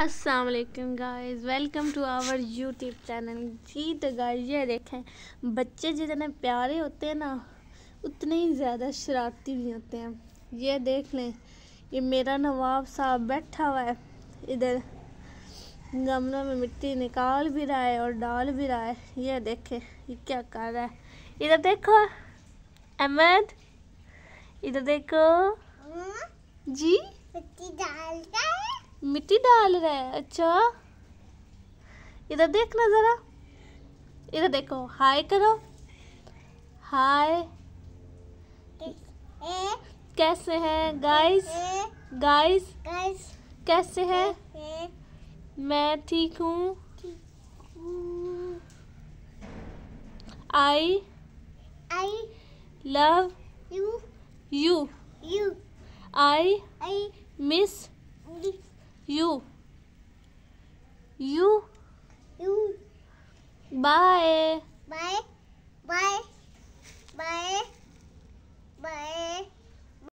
Aslam guys welcome to our YouTube channel जी तो guys ये देखें बच्चे जितने प्यारे होते हैं ना उतने ही ज़्यादा शरारती भी होते हैं ये देख लें ये मेरा नवाब साहब बैठा हुआ है इधर गमलों में मिट्टी निकाल भी रहा है और डाल भी रहा है ये देखें ये क्या कर रहा है इधर देखो अहमद इधर देखो हाँ। जी मिट्टी डाल रहा है अच्छा इधर देखना ज़रा इधर देखो हाय करो हाय कैसे हैं गाइस गाइस कैसे हैं मैं ठीक हूँ I I love you you you I I miss you you you bye bye bye bye bye